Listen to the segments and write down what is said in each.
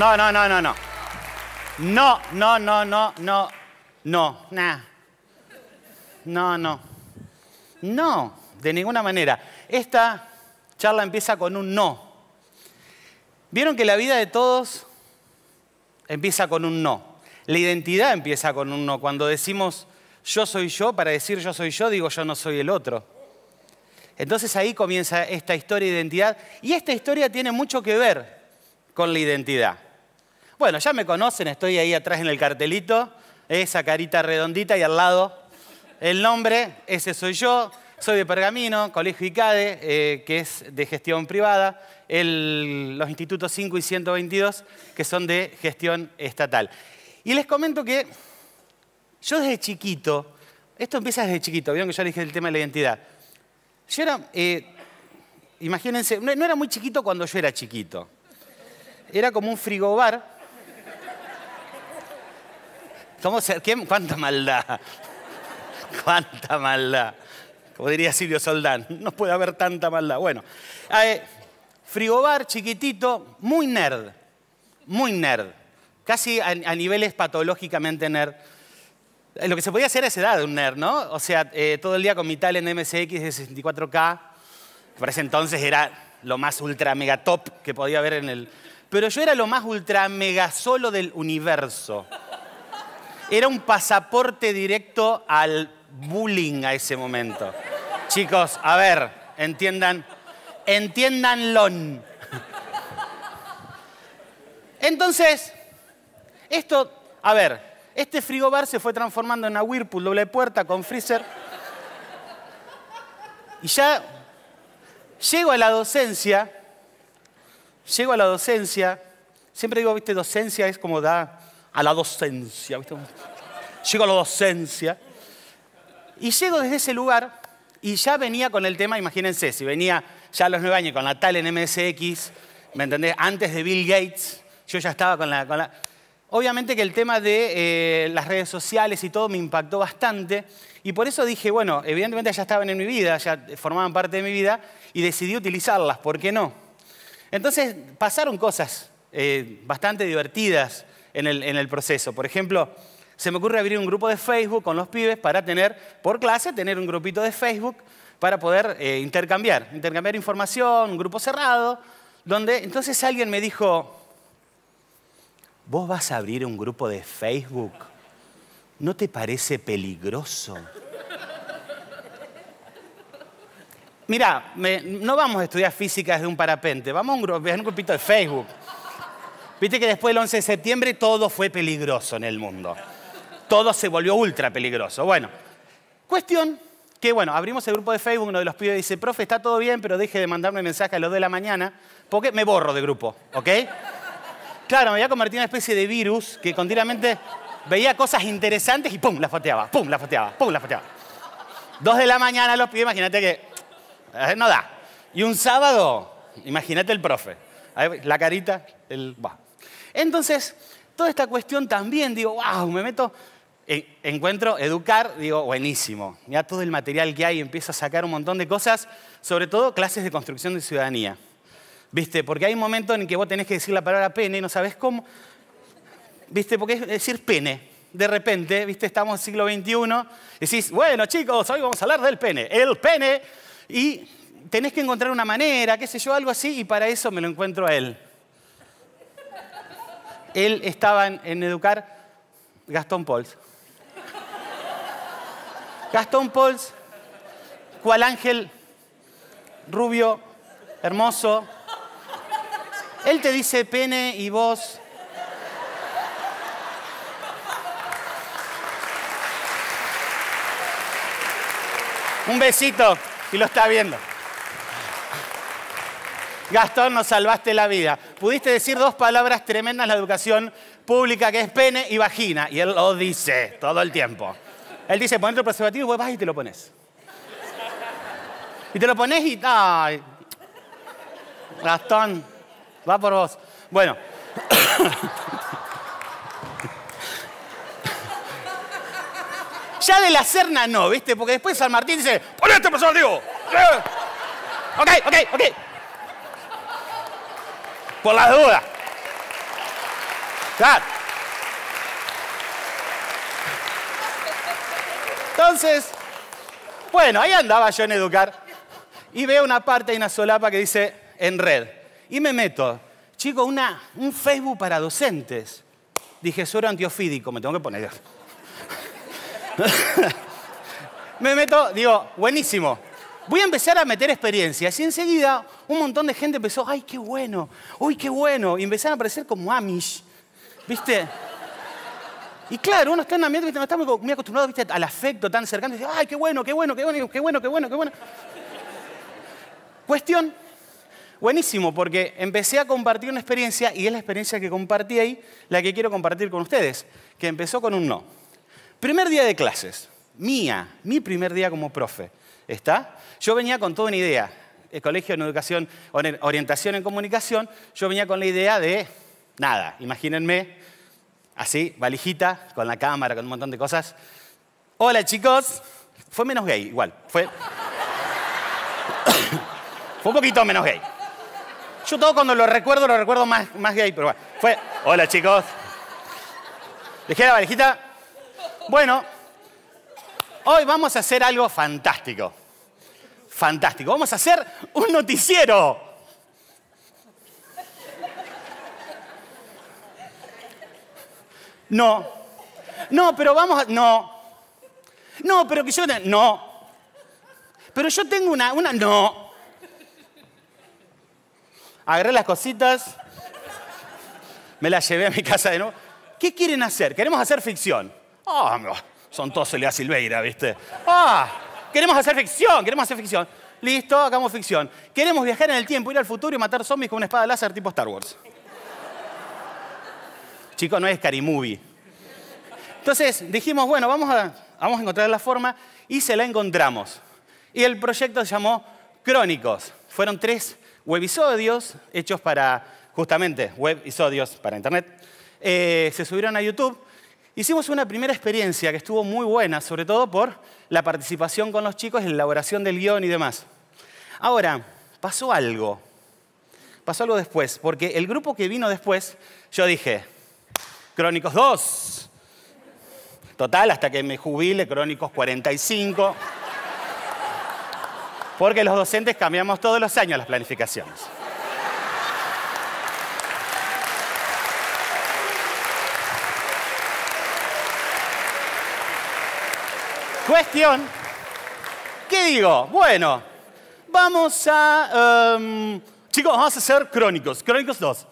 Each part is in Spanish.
No, no, no, no, no. No, no, no, no, no. No, No, no. No, de ninguna manera. Esta charla empieza con un no. Vieron que la vida de todos empieza con un no. La identidad empieza con un no. Cuando decimos yo soy yo, para decir yo soy yo, digo yo no soy el otro. Entonces ahí comienza esta historia de identidad y esta historia tiene mucho que ver con la identidad. Bueno, ya me conocen, estoy ahí atrás en el cartelito, ¿eh? esa carita redondita y al lado el nombre, ese soy yo. Soy de Pergamino, Colegio ICADE, eh, que es de gestión privada, los institutos 5 y 122, que son de gestión estatal. Y les comento que yo desde chiquito, esto empieza desde chiquito, vieron que yo le dije el tema de la identidad. Yo era, eh, imagínense, no, era muy chiquito cuando yo era chiquito. Era como un frigobar ¿Cómo ¿Cuánta maldad? ¿Cuánta maldad? Como diría Silvio Soldán, no puede haber tanta maldad. Bueno, eh, frigobar chiquitito, muy nerd, muy nerd, casi a, niveles patológicamente nerd. Eh, lo que se podía hacer a esa edad de un nerd, ¿no? O sea, eh, todo el día con mi tal en MSX de 64K. Para ese entonces era lo más ultra mega top que podía haber en el... Pero yo era lo más ultra mega solo del universo. Era un pasaporte directo al bullying a ese momento. Chicos, a ver, entiendan, entiéndanlo. Entonces, esto, a ver, este frigobar se fue transformando en una Whirlpool doble puerta con freezer. Y ya llego a la docencia, llego a la docencia, siempre digo, viste, docencia es como da a la docencia. ¿viste? Llego a la docencia. Y llego desde ese lugar y ya venía con el tema, imagínense, si venía ya a los nueve años con la tal en MSX, ¿me entendés? Antes de Bill Gates, yo ya estaba con la... Obviamente que el tema de eh, las redes sociales y todo me impactó bastante y por eso dije, bueno, evidentemente ya estaban en mi vida, ya formaban parte de mi vida y decidí utilizarlas, ¿por qué no? Entonces pasaron cosas eh, bastante divertidas en el, proceso. Por ejemplo, se me ocurre abrir un grupo de Facebook con los pibes para tener, por clase, tener un grupito de Facebook para poder eh, intercambiar, intercambiar información, un grupo cerrado, donde entonces alguien me dijo, vos vas a abrir un grupo de Facebook, ¿no te parece peligroso? Mirá, no vamos a estudiar física desde un parapente, vamos a un grupito de Facebook. Viste que después del 11 de septiembre todo fue peligroso en el mundo. Todo se volvió ultra peligroso. Bueno, cuestión que, bueno, abrimos el grupo de Facebook, uno de los pibes dice, profe, está todo bien, pero deje de mandarme mensaje a las 2 de la mañana, porque me borro de grupo, ¿ok? Claro, me había convertido en una especie de virus que continuamente veía cosas interesantes y pum, las foteaba, pum, la foteaba, pum, la foteaba. Dos de la mañana los pibes, imagínate que eh, no da. Y un sábado, imagínate el profe, la carita, el... Entonces, toda esta cuestión también, digo, wow, me meto, eh, encuentro educar, digo, buenísimo. Ya todo el material que hay, empieza a sacar un montón de cosas, sobre todo clases de construcción de ciudadanía. ¿Viste? Porque hay un momento en que vos tenés que decir la palabra pene y no sabés cómo. ¿Viste? Porque es decir pene. De repente, ¿viste? Estamos en el siglo XXI. Decís, bueno, chicos, hoy vamos a hablar del pene. El pene. Y tenés que encontrar una manera, qué sé yo, algo así, y para eso me lo encuentro a él. Él estaba en, educar Gastón Pols. Gastón Pols, cual ángel rubio, hermoso. Él te dice pene y vos. Un besito, y lo está viendo. Gastón, nos salvaste la vida. Pudiste decir dos palabras tremendas en la educación pública, que es pene y vagina. Y él lo dice todo el tiempo. Él dice, ponete el preservativo y vas y te lo pones. Y te lo pones y... ¡Ay! Gastón, va por vos. Bueno. ya de la Serna no, ¿viste? Porque después San Martín dice, ponete el preservativo. Eh. ok, ok, ok por las dudas. Entonces, bueno, ahí andaba yo en educar y veo una parte y una solapa que dice en red. Y me meto, chico, una, un Facebook para docentes. Dije, suero antiofídico, me tengo que poner. me meto, digo, buenísimo. Voy a empezar a meter experiencias y enseguida un montón de gente empezó, ay, qué bueno, uy, qué bueno. Y empezaron a aparecer como Amish, ¿viste? Y claro, uno está en un ambiente, está muy acostumbrado ¿viste? al afecto tan cercano. Y dice, ay, qué bueno, qué bueno, qué bueno, qué bueno, qué bueno, qué bueno. Cuestión, buenísimo, porque empecé a compartir una experiencia y es la experiencia que compartí ahí, la que quiero compartir con ustedes, que empezó con un no. Primer día de clases, mía, mi primer día como profe. ¿Está? Yo venía con toda una idea el eh, colegio en educación, orientación en comunicación, yo venía con la idea de nada, imagínense así, valijita, con la cámara, con un montón de cosas. Hola chicos, fue menos gay igual, fue... fue un poquito menos gay. Yo todo cuando lo recuerdo, lo recuerdo más, gay, pero bueno, fue... Hola chicos. Dejé la valijita. Bueno, hoy vamos a hacer algo fantástico. Fantástico. Vamos a hacer un noticiero. No. No, pero vamos a... No. No, pero que yo... No. Pero yo tengo una... una no. Agarré las cositas. Me las llevé a mi casa de nuevo. ¿Qué quieren hacer? Queremos hacer ficción. Ah, son todos Celia Silveira, ¿viste? Ah. Queremos hacer ficción, queremos hacer ficción. Listo, hagamos ficción. Queremos viajar en el tiempo, ir al futuro y matar zombies con una espada láser tipo Star Wars. Chico, no es Scary Movie. Entonces dijimos, bueno, vamos a, vamos a encontrar la forma y se la encontramos. Y el proyecto se llamó Crónicos. Fueron tres webisodios hechos para, justamente, webisodios para internet. Eh, se subieron a YouTube Hicimos una primera experiencia que estuvo muy buena, sobre todo por la participación con los chicos, en la elaboración del guión y demás. Ahora, pasó algo. Pasó algo después, porque el grupo que vino después, yo dije, Crónicos 2. Total, hasta que me jubile, Crónicos 45. Porque los docentes cambiamos todos los años las planificaciones. Cuestión, ¿qué digo? Bueno, vamos a... Em, chicos, vamos a hacer Crónicos, Crónicos 2.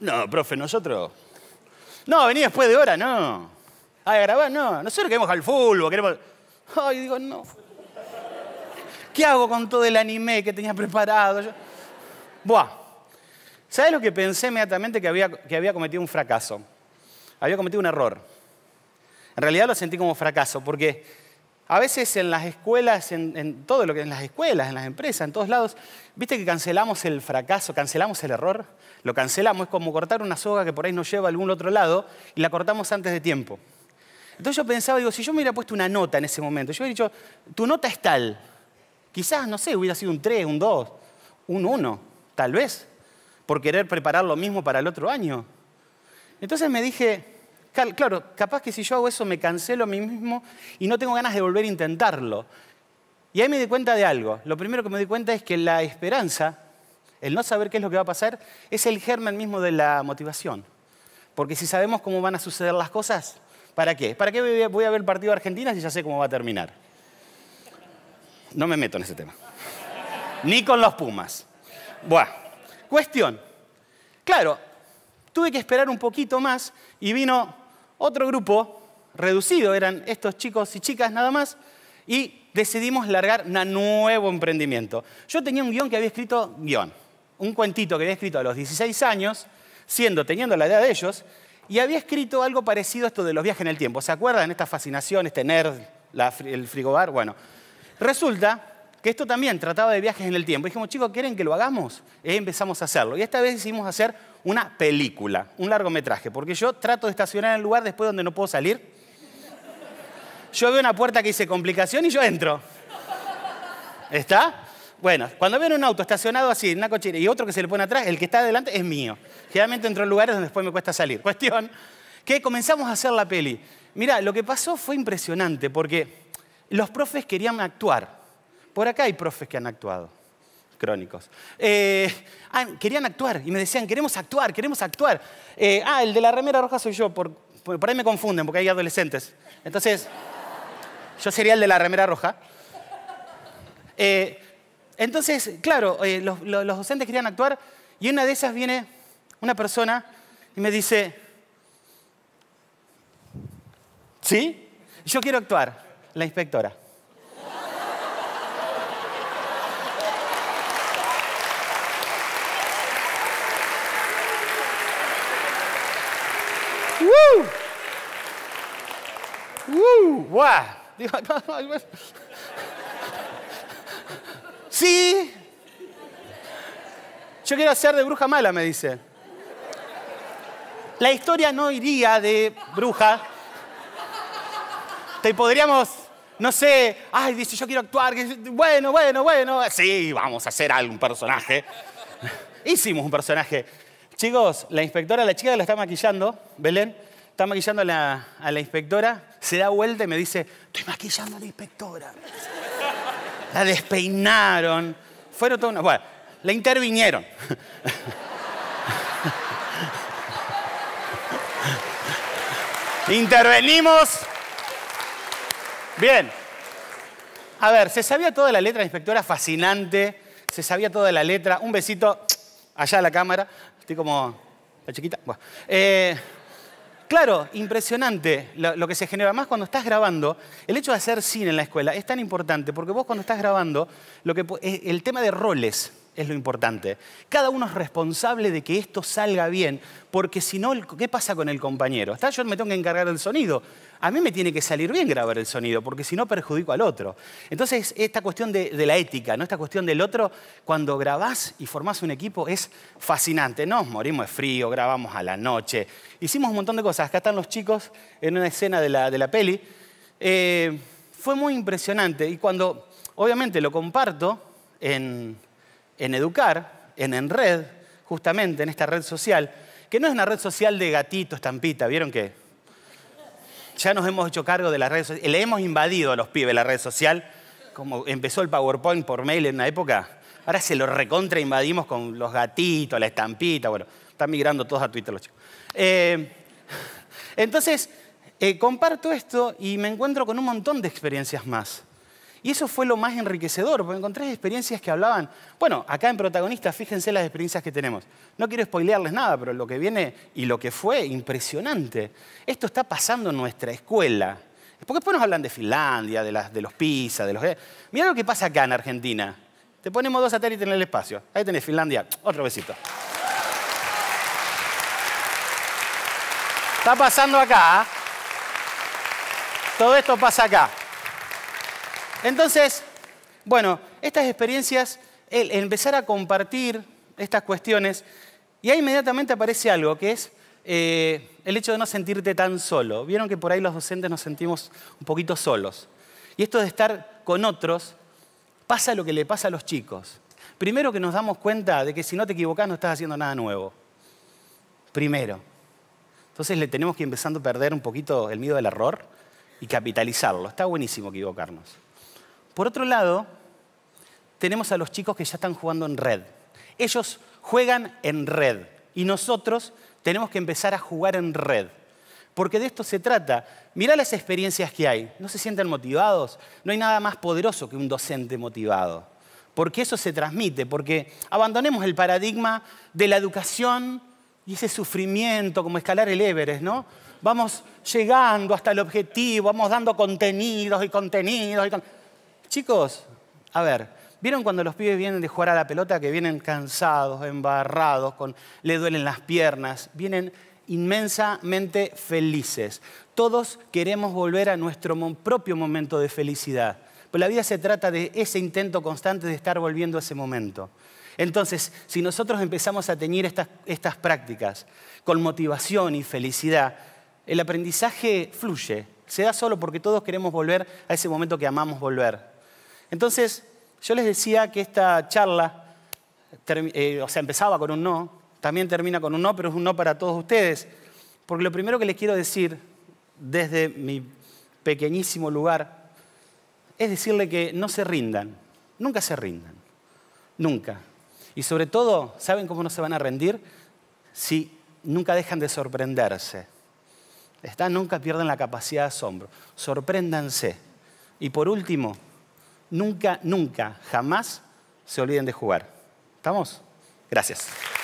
No, profe, nosotros... No, vení después de hora, no. A grabar, no. Nosotros queremos al fútbol, queremos... Ay, digo, no. ¿Qué hago con todo el anime que tenía preparado? Buah. ¿Sabes lo que pensé inmediatamente que había, que había cometido un fracaso? Había cometido un error en realidad lo sentí como fracaso, porque a veces en las escuelas, en, todo lo que en las escuelas, en las empresas, en todos lados, viste que cancelamos el fracaso, cancelamos el error, lo cancelamos, es como cortar una soga que por ahí nos lleva a algún otro lado y la cortamos antes de tiempo. Entonces yo pensaba, digo, si yo me hubiera puesto una nota en ese momento, yo hubiera dicho, tu nota es tal, quizás, no sé, hubiera sido un 3, un 2, un 1, tal vez, por querer preparar lo mismo para el otro año. Entonces me dije, Claro, capaz que si yo hago eso me cancelo a mí mismo y no tengo ganas de volver a intentarlo. Y ahí me di cuenta de algo. Lo primero que me di cuenta es que la esperanza, el no saber qué es lo que va a pasar, es el germen mismo de la motivación. Porque si sabemos cómo van a suceder las cosas, ¿para qué? ¿Para qué voy a ver el partido de Argentina si ya sé cómo va a terminar? No me meto en ese tema. Ni con los Pumas. Buah. Cuestión. Claro, tuve que esperar un poquito más y vino otro grupo reducido eran estos chicos y chicas nada más y decidimos largar un nuevo emprendimiento. Yo tenía un guión que había escrito, guión, un cuentito que había escrito a los 16 años, siendo, teniendo la idea de ellos, y había escrito algo parecido a esto de los viajes en el tiempo. ¿Se acuerdan? Esta fascinación, este nerd, el frigobar. Bueno, resulta que esto también trataba de viajes en el tiempo. dijimos, chicos, ¿quieren que lo hagamos? Y empezamos a hacerlo. Y esta vez decidimos hacer una película, un largometraje, porque yo trato de estacionar en el lugar después donde no puedo salir. Yo veo una puerta que dice complicación y yo entro. ¿Está? Bueno, cuando veo un auto estacionado así, una cochera y otro que se le pone atrás, el que está adelante es mío. Generalmente entro en lugares donde después me cuesta salir. Cuestión que comenzamos a hacer la peli. Mira, lo que pasó fue impresionante porque los profes querían actuar. Por acá hay profes que han actuado, crónicos. Eh, ah, querían actuar y me decían, queremos actuar, queremos actuar. Eh, ah, el de la remera roja soy yo, por, ahí me confunden porque hay adolescentes. Entonces, yo sería el de la remera roja. Eh, entonces, claro, los, los, docentes querían actuar y una de esas viene una persona y me dice, ¿sí? Yo quiero actuar, la inspectora. Woo! sí. Yo quiero hacer de bruja mala, me dice. La historia no iría de bruja. Te podríamos, no sé, ay, dice, yo quiero actuar. Bueno, bueno, bueno. Sí, vamos a hacer algún personaje. Hicimos un personaje. Chicos, la inspectora, la chica que la está maquillando, Belén, está maquillando a la, inspectora, se da vuelta y me dice, estoy maquillando a la inspectora. La despeinaron. Fueron todos... unos. Bueno, la intervinieron. Intervenimos. Bien. A ver, se sabía toda la letra, inspectora, fascinante. Se sabía toda la letra. Un besito allá a la cámara. Estoy como la chiquita. Bueno. Eh, Claro, impresionante lo, que se genera. Más cuando estás grabando, el hecho de hacer cine en la escuela es tan importante porque vos cuando estás grabando, lo el tema de roles, es lo importante. Cada uno es responsable de que esto salga bien, porque si no, ¿qué pasa con el compañero? Hasta yo me tengo que encargar del sonido. A mí me tiene que salir bien grabar el sonido, porque si no perjudico al otro. Entonces, esta cuestión de, la ética, ¿no? esta cuestión del otro, cuando grabás y formás un equipo es fascinante. Nos morimos de frío, grabamos a la noche, hicimos un montón de cosas. Acá están los chicos en una escena de la, peli. Eh, fue muy impresionante y cuando, obviamente, lo comparto en, en Educar, en Enred, justamente en esta red social, que no es una red social de gatito estampita, ¿vieron que? Ya nos hemos hecho cargo de la redes social, le hemos invadido a los pibes la red social, como empezó el PowerPoint por mail en la época, ahora se lo recontra invadimos con los gatitos, la estampita, bueno, están migrando todos a Twitter los chicos. Eh, entonces, eh, comparto esto y me encuentro con un montón de experiencias más. Y eso fue lo más enriquecedor, porque encontré experiencias que hablaban, bueno, acá en protagonistas, fíjense las experiencias que tenemos. No quiero spoilearles nada, pero lo que viene y lo que fue, impresionante. Esto está pasando en nuestra escuela. Porque después nos hablan de Finlandia, de, los PISA, de los... Mirá lo que pasa acá en Argentina. Te ponemos dos satélites en el espacio. Ahí tenés Finlandia. Otro besito. Está pasando acá. ¿ah? Todo esto pasa acá. Entonces, bueno, estas experiencias, empezar a compartir estas cuestiones, y ahí inmediatamente aparece algo que es eh, el hecho de no sentirte tan solo. Vieron que por ahí los docentes nos sentimos un poquito solos. Y esto de estar con otros, pasa lo que le pasa a los chicos. Primero que nos damos cuenta de que si no te equivocas no estás haciendo nada nuevo. Primero. Entonces le tenemos que empezando a perder un poquito el miedo del error y capitalizarlo. Está buenísimo equivocarnos. Por otro lado, tenemos a los chicos que ya están jugando en red. Ellos juegan en red y nosotros tenemos que empezar a jugar en red. Porque de esto se trata. Mirá las experiencias que hay. ¿No se sienten motivados? No hay nada más poderoso que un docente motivado. Porque eso se transmite, porque abandonemos el paradigma de la educación y ese sufrimiento como escalar el Everest, ¿no? Vamos llegando hasta el objetivo, vamos dando contenidos y contenidos y contenidos Chicos, a ver, ¿vieron cuando los pibes vienen de jugar a la pelota que vienen cansados, embarrados, con, le duelen las piernas? Vienen inmensamente felices. Todos queremos volver a nuestro propio momento de felicidad. Pero la vida se trata de ese intento constante de estar volviendo a ese momento. Entonces, si nosotros empezamos a teñir estas prácticas con motivación y felicidad, el aprendizaje fluye, se da solo porque todos queremos volver a ese momento que amamos volver. Entonces, yo les decía que esta charla, eh, o sea, empezaba con un no, también termina con un no, pero es un no para todos ustedes. Porque lo primero que les quiero decir desde mi pequeñísimo lugar es decirle que no se rindan, nunca se rindan, nunca. Y sobre todo, ¿saben cómo no se van a rendir? Si nunca dejan de sorprenderse. Está, nunca pierden la capacidad de asombro. Sorpréndanse. Y por último, nunca, nunca, jamás se olviden de jugar. ¿Estamos? Gracias.